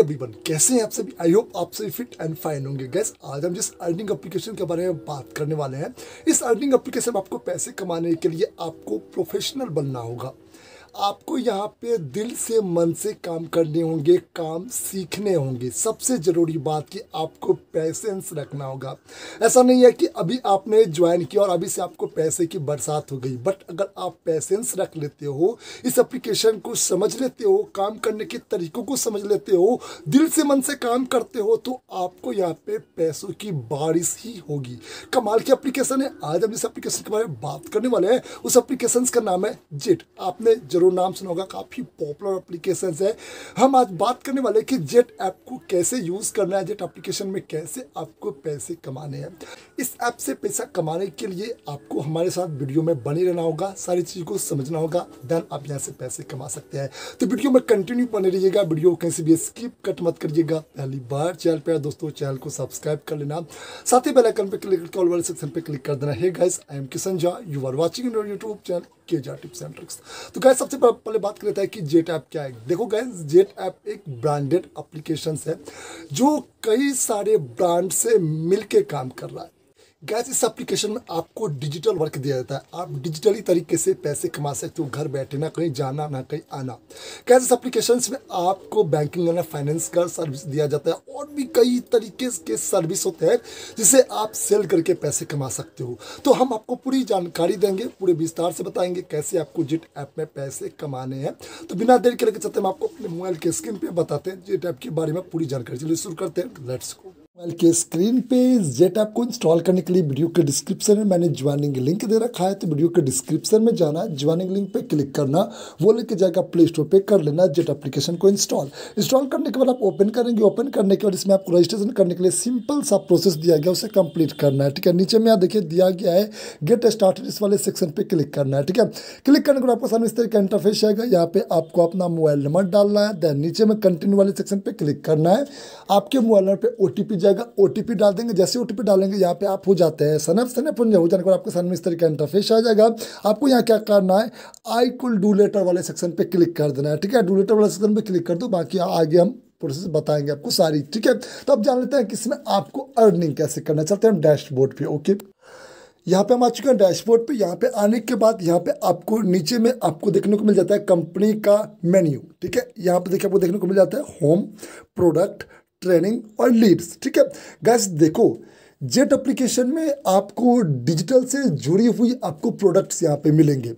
अभी बन कैसे हैं आप सभी आई होप आप सभी फिट एंड फाइन होंगे गैस आज हम जिस अर्निंग एप्लीकेशन के बारे में बात करने वाले हैं इस अर्निंग एप्लीकेशन में आपको पैसे कमाने के लिए आपको प्रोफेशनल बनना होगा आपको यहाँ पे दिल से मन से काम करने होंगे काम सीखने होंगे सबसे ज़रूरी बात कि आपको पैसेंस रखना होगा ऐसा नहीं है कि अभी आपने ज्वाइन किया और अभी से आपको पैसे की बरसात हो गई बट अगर आप पैसेंस रख लेते हो इस एप्लीकेशन को समझ लेते हो काम करने के तरीकों को समझ लेते हो दिल से मन से काम करते हो तो आपको यहाँ पे पैसों की बारिश ही होगी कमाल की एप्लीकेशन है आज हम इस एप्लीकेशन के बारे में बात करने वाले हैं उस एप्लीकेशन का नाम है जिट आपने जरूर ज़रूर नाम सुना होगा काफ़ी पॉपुलर एप्लीकेशन है हम आज बात करने वाले कि जेट ऐप को कैसे यूज़ करना है जेट एप्लीकेशन में कैसे आपको पैसे कमाने हैं इस ऐप से पैसा कमाने के लिए आपको हमारे साथ वीडियो में बने रहना होगा सारी चीज़ को समझना होगा देन आप यहाँ से पैसे कमा सकते हैं तो वीडियो में कंटिन्यू बने रहिएगा वीडियो कैसे भी स्किप कट मत करिएगा पहली बार चैनल पर दोस्तों चैनल को सब्सक्राइब कर लेना साथ ही बेलाइकन पर क्लिक करके ऑल वाले सेक्शन पर क्लिक कर देना है guys I am Kishan Jha you are watching YouTube channel tips and tricks तो गैस सबसे पहले बात करता है कि जेट ऐप क्या है देखो गैस जेट ऐप एक ब्रांडेड अप्लीकेशन है जो कई सारे ब्रांड से मिलके काम कर रहा है गैस इस एप्लीकेशन में आपको डिजिटल वर्क दिया जाता है आप डिजिटली तरीके से पैसे कमा सकते हो घर बैठे ना कहीं जाना ना कहीं आना गैस इस एप्लीकेशन में आपको बैंकिंग एंड फाइनेंस का सर्विस दिया जाता है और भी कई तरीके के सर्विस होते हैं जिसे आप सेल करके पैसे कमा सकते हो तो हम आपको पूरी जानकारी देंगे पूरे विस्तार से बताएंगे कैसे आपको जिट ऐप में पैसे कमाने हैं तो बिना देर के लेकर चलते हम आपको अपने मोबाइल के स्क्रीन पर बताते हैं जिट ऐप के बारे में पूरी जानकारी चलिए शुरू करते हैं लेट्स को मोबाइल के स्क्रीन पे जेट ऐप को इंस्टॉल करने के लिए वीडियो के डिस्क्रिप्शन में मैंने ज्वाइनिंग लिंक दे रखा है तो वीडियो के डिस्क्रिप्शन में जाना ज्वाइनिंग लिंक पे क्लिक करना वो लेके जाएगा प्ले स्टोर पे कर लेना जेट एप्लीकेशन को इंस्टॉल इंस्टॉल करने के बाद आप ओपन करेंगे ओपन करने के बाद इसमें आपको रजिस्ट्रेशन करने के लिए सिंपल सा प्रोसेस दिया गया उसे कंप्लीट करना है ठीक है नीचे में यहाँ देखिए दिया गया है गेट स्टार्ट इस वाले सेक्शन पर क्लिक करना है ठीक है क्लिक करने के बाद आपको सामने इस तरह का इंटरफेस आएगा यहाँ पे आपको अपना मोबाइल नंबर डालना है देन नीचे में कंटिन्यू वाले सेक्शन पर क्लिक करना है आपके मोबाइल नंबर पर ओ जाएगा ओ डाल देंगे जैसे ओ डालेंगे यहाँ पे आप हो जाते हैं सनअप सनअप हो जाने के बाद आपके सामने इस तरीके का इंटरफेस आ जाएगा आपको यहाँ क्या करना है आई कुल डू लेटर वाले सेक्शन पे क्लिक कर देना है ठीक है डू लेटर वाले सेक्शन पे क्लिक कर दो बाकी आगे हम प्रोसेस बताएंगे आपको सारी ठीक है तो अब जान लेते हैं कि इसमें आपको अर्निंग कैसे करना चलते हैं हम डैशबोर्ड पर ओके यहाँ पे हम आ चुके हैं डैशबोर्ड पे यहाँ पे आने के बाद यहाँ पे आपको नीचे में आपको देखने को मिल जाता है कंपनी का मेन्यू ठीक है यहाँ पे देखिए आपको देखने को मिल जाता है होम प्रोडक्ट ट्रेनिंग और लीड्स ठीक है गैस देखो जेट एप्लीकेशन में आपको डिजिटल से जुड़ी हुई आपको प्रोडक्ट्स यहाँ पे मिलेंगे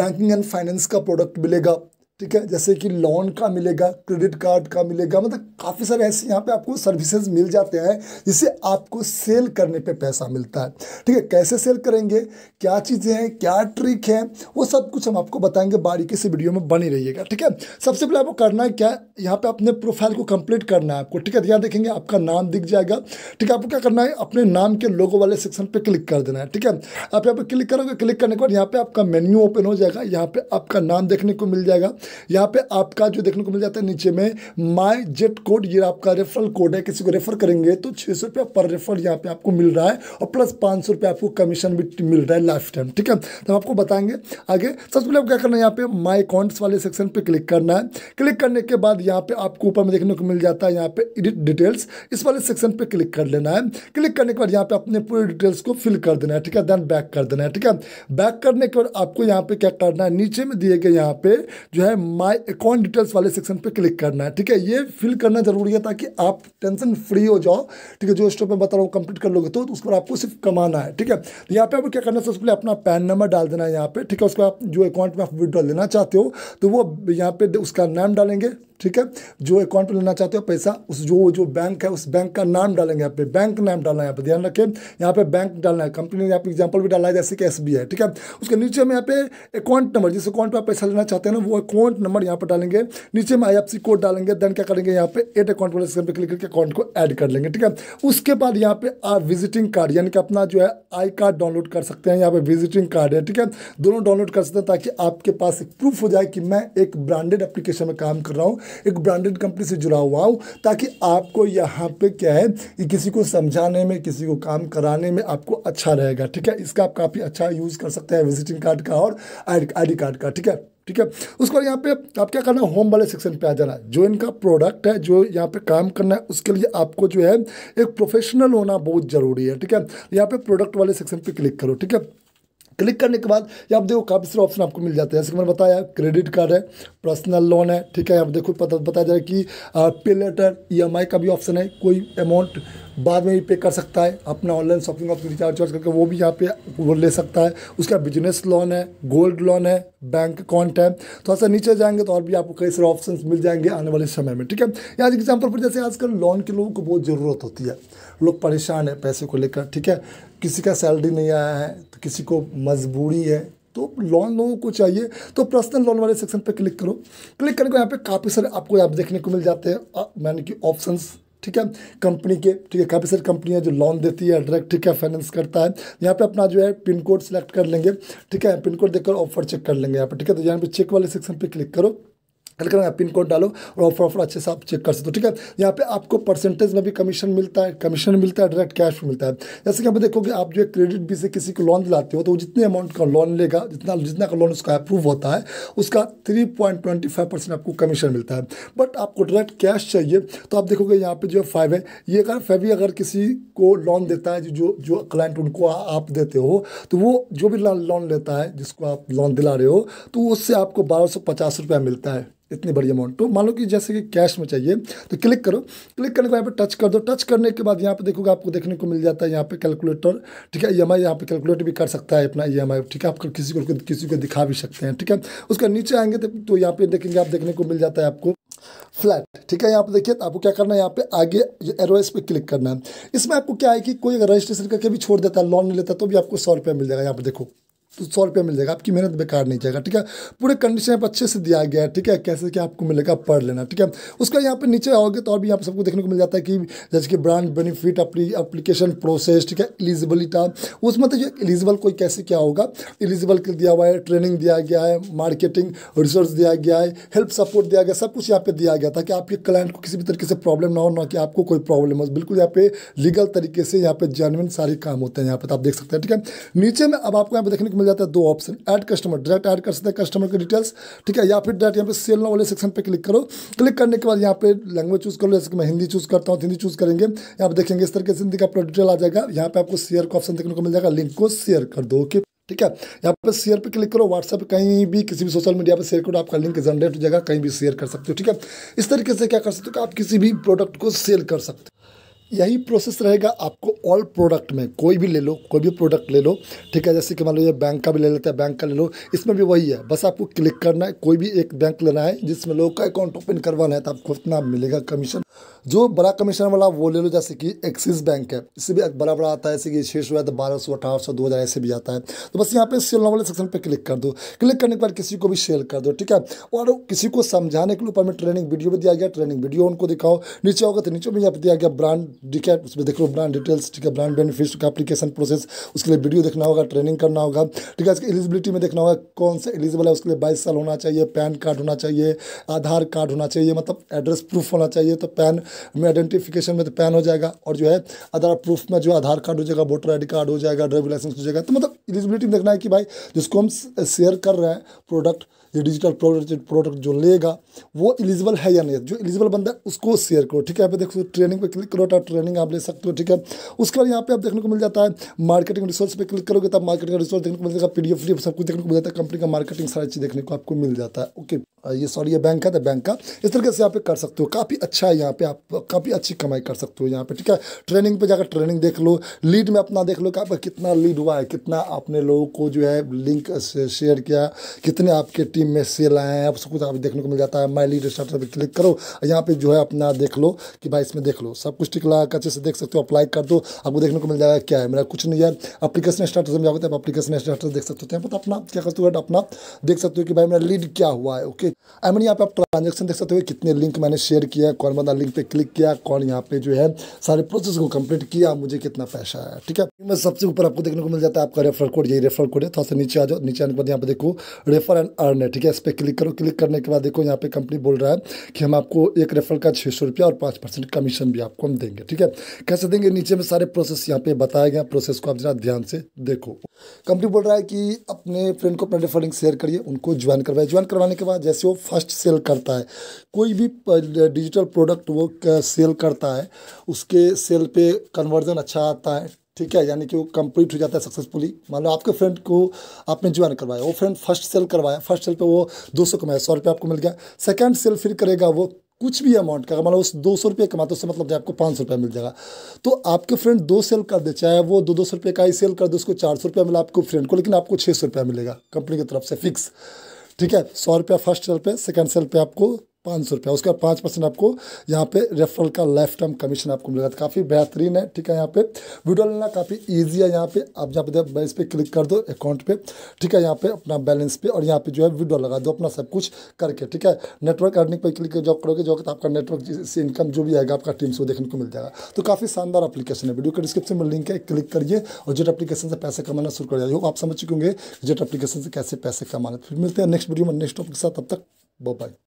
बैंकिंग एंड फाइनेंस का प्रोडक्ट मिलेगा ठीक है जैसे कि लोन का मिलेगा क्रेडिट कार्ड का मिलेगा मतलब काफ़ी सारे ऐसे यहाँ पे आपको सर्विसेज मिल जाते हैं जिससे आपको सेल करने पे पैसा मिलता है ठीक है कैसे सेल करेंगे क्या चीज़ें हैं क्या ट्रिक है वो सब कुछ हम आपको बताएंगे बारीकी से वीडियो में बनी रहिएगा ठीक है सबसे पहले आपको करना है क्या यहाँ पर अपने प्रोफाइल को कम्प्लीट करना है आपको ठीक है यहाँ देखेंगे आपका नाम दिख जाएगा ठीक है आपको क्या करना है अपने नाम के लोगों वाले सेक्शन पर क्लिक कर देना है ठीक है आप यहाँ पर क्लिक करोगे क्लिक करने के बाद यहाँ पर आपका मेन्यू ओपन हो जाएगा यहाँ पर आपका नाम देखने को मिल जाएगा यहाँ पे आपका जो देखने को मिल जाता है नीचे में माई जेट कोड ये आपका रेफरल कोड है किसी को रेफर करेंगे तो छः सौ रुपया पर रेफर यहाँ पे आपको मिल रहा है और प्लस पाँच सौ रुपया आपको कमीशन भी मिल रहा है लाइफ टाइम ठीक है तो हम आपको बताएंगे आगे सबसे पहले आप क्या करना है यहाँ पे माई अकाउंट्स वाले सेक्शन पर क्लिक करना है क्लिक करने के बाद यहाँ पे आपको ऊपर में देखने को मिल जाता है यहाँ पे एडिट डिटेल्स इस वाले सेक्शन पर क्लिक कर लेना है क्लिक करने के बाद यहाँ पे अपने पूरे डिटेल्स को फिल कर देना है ठीक है देन बैक कर देना है ठीक है बैक करने के बाद आपको यहाँ पे क्या करना है नीचे में दिए गए यहाँ पे जो है है माई अकाउंट डिटेल्स वाले सेक्शन पे क्लिक करना है ठीक है ये फिल करना जरूरी है ताकि आप टेंशन फ्री हो जाओ ठीक है जो स्टॉप में बता रहा हूँ कंप्लीट कर लोगे तो, तो उस पर आपको सिर्फ कमाना है ठीक है तो यहाँ पे आपको क्या करना है सबसे पहले अपना पैन नंबर डाल देना है यहाँ पे ठीक है उसके बाद जो अकाउंट में आप विड्रॉ लेना चाहते हो तो वो यहाँ पे उसका नाम डालेंगे ठीक है जो अकाउंट पर लेना चाहते हो पैसा उस जो जो बैंक है उस बैंक का नाम डालेंगे यहाँ पे बैंक नाम डालना है यहाँ पे ध्यान रखें यहाँ पे बैंक डालना है कंपनी ने यहाँ पे एग्जाम्पल भी डाला है जैसे कि एस है ठीक है उसके नीचे हम यहाँ पे अकाउंट नंबर जिस अकाउंट पर आप पैसा लेना चाहते हैं ना वो अकाउंट नंबर यहाँ पर डालेंगे नीचे में आई कोड डालेंगे देन क्या करेंगे यहाँ पे एट अकाउंट वाले स्क्रीन पर क्लिक करके अकाउंट को ऐड कर लेंगे ठीक है उसके बाद यहाँ पे आप विजिटिंग कार्ड यानी कि अपना जो है आई कार्ड डाउनलोड कर सकते हैं यहाँ पे विजिटिंग कार्ड है ठीक है दोनों डाउनलोड कर सकते हैं ताकि आपके पास एक प्रूफ हो जाए कि मैं एक ब्रांडेड एप्लीकेशन में काम कर रहा हूँ एक ब्रांडेड कंपनी से जुड़ा हुआ हूँ ताकि आपको यहाँ पे क्या है कि किसी को समझाने में किसी को काम कराने में आपको अच्छा रहेगा ठीक है इसका आप काफ़ी अच्छा यूज़ कर सकते हैं विजिटिंग कार्ड का और आई कार्ड का ठीक है ठीक है उसके बाद यहाँ पे आप क्या करना है होम वाले सेक्शन पे आ जाना है जो इनका प्रोडक्ट है जो यहाँ पे काम करना है उसके लिए आपको जो है एक प्रोफेशनल होना बहुत ज़रूरी है ठीक है यहाँ पे प्रोडक्ट वाले सेक्शन पे क्लिक करो ठीक है क्लिक करने के बाद यहाँ आप देखो काफ़ी सारे ऑप्शन आपको मिल जाते हैं जैसे कि मैंने बताया क्रेडिट कार्ड है पर्सनल लोन है ठीक है आप देखो पता बताया जा रहा है कि पे लेटर ई e का भी ऑप्शन है कोई अमाउंट बाद में भी पे कर सकता है अपना online shopping option recharge charge करके वो भी यहाँ पे वो ले सकता है उसका बिजनेस लोन है गोल्ड लोन है बैंक अकाउंट है थोड़ा सा नीचे जाएंगे तो और भी आपको कई सारे ऑप्शन मिल जाएंगे आने वाले समय में ठीक है यहाँ एग्जाम्पल पर जैसे आजकल लोन के लोगों को बहुत ज़रूरत होती है लोग परेशान है पैसे को लेकर ठीक है किसी का सैलरी नहीं आया है तो किसी को मजबूरी है तो लोन लोगों को चाहिए तो पर्सनल लोन वाले सेक्शन पर क्लिक करो क्लिक करके यहाँ पे काफ़ी सारे आपको यहाँ देखने को मिल जाते हैं मैंने कि ऑप्शंस ठीक है कंपनी के ठीक है काफ़ी सारी कंपनियाँ जो लोन देती है डायरेक्ट ठीक है फाइनेंस करता है यहाँ पे अपना जो है पिन कोड सेलेक्ट कर लेंगे ठीक है पिन कोड देखकर ऑफर चेक कर लेंगे यहाँ पर ठीक है तो यहाँ पे चेक वाले सेक्शन पे क्लिक करो क्लिक करना पिन कोड डालो और ऑफर ऑफर अच्छे से आप चेक कर सकते हो ठीक है यहाँ पे आपको परसेंटेज में भी कमीशन मिलता है कमीशन मिलता है डायरेक्ट कैश में मिलता है जैसे कि आप देखोगे आप जो क्रेडिट भी से किसी को लोन दिलाते हो तो जितने अमाउंट का लोन लेगा जितना जितना का लोन उसका अप्रूव होता है उसका three point twenty five percent आपको कमीशन मिलता है बट आपको डायरेक्ट कैश चाहिए तो आप देखोगे यहाँ पर जो फाइव है ये अगर फाइवी अगर किसी को लोन देता है जो जो क्लाइंट उनको आप देते हो तो वो जो भी लोन लेता है जिसको आप लोन दिला रहे हो तो उससे आपको बारह सौ पचास रुपया मिलता है इतनी बड़ी अमाउंट तो मान लो कि जैसे कि कैश में चाहिए तो क्लिक करो क्लिक करने के बाद यहाँ पर टच कर दो टच करने के बाद यहाँ पे देखोगे आपको देखने को मिल जाता है यहाँ पे कैलकुलेटर ठीक है ई एम आई यहाँ पर कैलकुलेट भी कर सकता है अपना ई एम आई ठीक है आप किसी को किसी को दिखा भी सकते हैं ठीक है उसके नीचे आएंगे तो, तो यहाँ पे देखेंगे आप देखने को मिल जाता है आपको फ्लैट ठीक है यहाँ पर देखिए आपको क्या करना है यहाँ पे आगे एरोस पे क्लिक करना है इसमें आपको क्या है कि कोई अगर रजिस्ट्रेशन करके भी छोड़ देता है लोन नहीं लेता तो भी आपको सौ रुपया मिल जाएगा यहाँ पर देखो सौ रुपया मिल जाएगा आपकी मेहनत बेकार नहीं जाएगा ठीक है पूरे कंडीशन आप अच्छे से दिया गया है ठीक है कैसे क्या आपको मिलेगा पढ़ लेना ठीक है उसका यहाँ पर नीचे आओगे तो और भी यहाँ पर सबको देखने को मिल जाता है कि जैसे कि ब्रांड बेनिफिट अपनी अप्लीकेशन प्रोसेस ठीक है एलिजिबिलिटा उसमें तो एलिजिबल कोई कैसे क्या होगा एलिजिबल के दिया हुआ है ट्रेनिंग दिया गया है मार्केटिंग रिसोर्स दिया गया है हेल्प सपोर्ट दिया गया सब कुछ यहाँ पे दिया गया था कि आपके क्लाइंट को किसी भी तरीके से प्रॉब्लम ना हो ना कि आपको कोई प्रॉब्लम हो बिल्कुल यहाँ पे लीगल तरीके से यहाँ पे जेनविन सारे काम होते हैं यहाँ पर तो आप देख सकते हैं ठीक है नीचे में अब आपको यहाँ पे देखने को मिल जाता है दो option add customer direct add कर सकते हैं कस्टमर के डिटेल्स ठीक है या फिर डायरेक्ट यहाँ पे सेल नो वाले सेक्शन पे क्लिक करो क्लिक करने के बाद यहाँ पे लैंग्वेज चूज़ कर लो जैसे कि मैं हिंदी चूज़ करता हूँ हिंदी चूज़ करेंगे यहाँ पर देखेंगे इस तरीके से हिंदी का पूरा डिटेल आ जाएगा यहाँ पे आपको शेयर का ऑप्शन देखने को मिल जाएगा लिंक को शेयर कर दो ओके ठीक है यहाँ पे शेयर पे क्लिक करो व्हाट्सएप कहीं भी किसी भी सोशल मीडिया पे शेयर करो आपका लिंक जनरेट हो जाएगा कहीं भी शेयर कर सकते हो ठीक है इस तरीके से क्या कर सकते हो कि आप किसी भी प्रोडक्ट को सेल कर सकते हो यही प्रोसेस रहेगा आपको ऑल प्रोडक्ट में कोई भी ले लो कोई भी प्रोडक्ट ले लो ठीक है जैसे कि मान लो ये बैंक का भी ले लेते हैं बैंक का ले लो इसमें भी वही है बस आपको क्लिक करना है कोई भी एक बैंक लेना है जिसमें लोग का अकाउंट ओपन करवाना है तो आपको उतना मिलेगा कमीशन जो बड़ा कमीशन वाला वो ले लो जैसे कि एक्सिस बैंक है इससे भी बड़ा बड़ा आता है जैसे कि छः सौ है तो बारह सौ अठारह सौ दो हज़ार ऐसे भी आता है तो बस यहाँ पे सेल नाम वाले सेक्शन पे क्लिक कर दो क्लिक करने के बाद किसी को भी शेयर कर दो ठीक है और किसी को समझाने के लिए ऊपर में ट्रेनिंग वीडियो भी दिया गया ट्रेनिंग वीडियो उनको दिखाओ नीचे होगा तो नीचे भी यहाँ पर दिया गया ब्रांड ठीक उसमें देख लो ब्रांड डिटेल्स ठीक है ब्रांड बेनिफिट्स का एप्लीकेशन प्रोसेस उसके लिए वीडियो देखना होगा ट्रेनिंग करना होगा ठीक है इसके एलिजिबिलिटी में देखना होगा कौन सा एलिजिबल है उसके लिए बाईस साल होना चाहिए पैन कार्ड होना चाहिए आधार कार्ड होना चाहिए मतलब एड्रेस प्रूफ होना चाहिए तो पैन में आइडेंटिफिकेशन में तो पैन हो जाएगा और जो है आधार प्रूफ में जो आधार कार्ड हो जाएगा वोटर आई कार्ड हो जाएगा ड्राइविंग लाइसेंस हो जाएगा तो मतलब एलिजिबिलिटी में देखना है कि भाई जिसको हम शेयर कर रहे हैं प्रोडक्ट ये डिजिटल प्रोडक्ट प्रोडक्ट जो लेगा वो एलिजिबल है या नहीं जो एलिजिबल बंदा है उसको शेयर करो ठीक है यहाँ पे देखो ट्रेनिंग पे क्लिक करो तो ट्रेनिंग आप ले सकते हो ठीक है उसके बाद यहाँ पे आप देखने को मिल जाता है मार्केटिंग रिसोर्स पे क्लिक करोगे तब मार्केटिंग रिसोर्स देखने को मिल जाएगा पी डी सब कुछ देखने को मिल जाता है कंपनी का मार्केटिंग सारी चीज़ देखने को आपको मिल जाता है ओके ये सॉरी ये बैंक का था बैंक का इस तरीके से यहाँ पे कर सकते हो काफ़ी अच्छा है यहाँ पे आप काफ़ी अच्छी कमाई कर सकते हो यहाँ पे ठीक है ट्रेनिंग पे जाकर ट्रेनिंग देख लो लीड में अपना देख लो कि आपका कितना लीड हुआ है कितना आपने लोगों को जो है लिंक शेयर किया कितने आपके टीम में सेल आए हैं आप सब कुछ आप देखने को मिल जाता है माई लीड स्टार्टर पर क्लिक करो यहाँ पर जो है अपना देख लो कि भाई इसमें देख लो सब कुछ टिक लगा अच्छे से देख सकते हो अप्लाई कर दो आपको देखने को मिल जाएगा क्या है मेरा कुछ नहीं यार अपलीकेशन स्टार्टर में जाओगे तो आप अप्लीकेशन स्टार्टर देख सकते हो तो, तो अपना क्या करते हो अपना देख सकते हो कि भाई मेरा लीड क्या हुआ है ओके आई मीन यहाँ पे आप ट्रांजेक्शन देख सकते हो कितने लिंक मैंने शेयर किया कौन बंदा लिंक पे क्लिक किया कौन यहाँ पे जो है सारे प्रोसेस को कंप्लीट किया मुझे कितना पैसा आया ठीक है मैं सबसे ऊपर आपको देखने को मिल जाता है आपका रेफर कोड यही रेफर कोड है थोड़ा सा नीचे आ जाओ नीचे आने के बाद यहाँ पे देखो रेफर एंड अर्न है ठीक है इस पर क्लिक करो क्लिक करने के बाद देखो यहाँ पे कंपनी बोल रहा है कि हम आपको एक रेफर का छः सौ रुपया और पाँच परसेंट कमीशन भी आपको हम देंगे ठीक है कैसे देंगे नीचे में सारे प्रोसेस यहाँ पे बताया गया प्रोसेस को आप जरा ध्यान से देखो कंपनी बोल रहा है कि अपने फ्रेंड को अपना रेफर लिंक शेयर करिए उनको ज्वाइन करवाए ज्वाइन करवाने के बाद जैसे से वो फर्स्ट सेल करता है कोई भी डिजिटल प्रोडक्ट वो सेल करता है उसके सेल पे कन्वर्जन अच्छा आता है ठीक है यानी कि वो कंप्लीट हो जाता है सक्सेसफुली मान लो आपके फ्रेंड को आपने ज्वाइन करवाया वो फ्रेंड फर्स्ट सेल करवाया फर्स्ट सेल पे वो दो सौ कमाया सौ रुपये आपको मिल गया सेकंड सेल फिर करेगा वो कुछ भी अमाउंट का मतलब उस दो सौ रुपये कमाते उससे मतलब आपको पाँच सौ रुपया मिल जाएगा तो आपके फ्रेंड दो सेल कर दे चाहे वो दो दो सौ रुपये का ही सेल कर दे उसको चार सौ रुपया मिला आपको फ्रेंड को लेकिन आपको छः सौ रुपया मिलेगा कंपनी की तरफ से फिक्स ठीक है सौ रुपया फर्स्ट सेल पे सेकंड सेल पे आपको पाँच सौ रुपया उसका पाँच परसेंट आपको यहाँ पे रेफरल का लाइफ टाइम कमीशन आपको मिलेगा तो काफ़ी बेहतरीन है ठीक है यहाँ पे वीडियो लेना काफ़ी ईजी है यहाँ पे आप जहाँ पे इस पर क्लिक कर दो अकाउंट पे ठीक है यहाँ पे अपना बैलेंस पे और यहाँ पे जो है वीडियो लगा दो अपना सब कुछ करके ठीक है नेटवर्क अर्निंग पर क्लिक जॉब करोगे जो आपका नेटवर्क से इनकम जो भी आएगा आपका टीम से देखने को मिल जाएगा तो काफ़ी शानदार अपलीकेशन है वीडियो के डिस्क्रिप्शन में लिंक है क्लिक करिए और जेट अपलीकेशन से पैसे कमाना शुरू कर जाइए आप समझ चुके होंगे जेट अपलीकेशन से कैसे पैसे कमाना फिर मिलते हैं नेक्स्ट वीडियो में नेक्स्ट टॉपिक के साथ अब तक बाय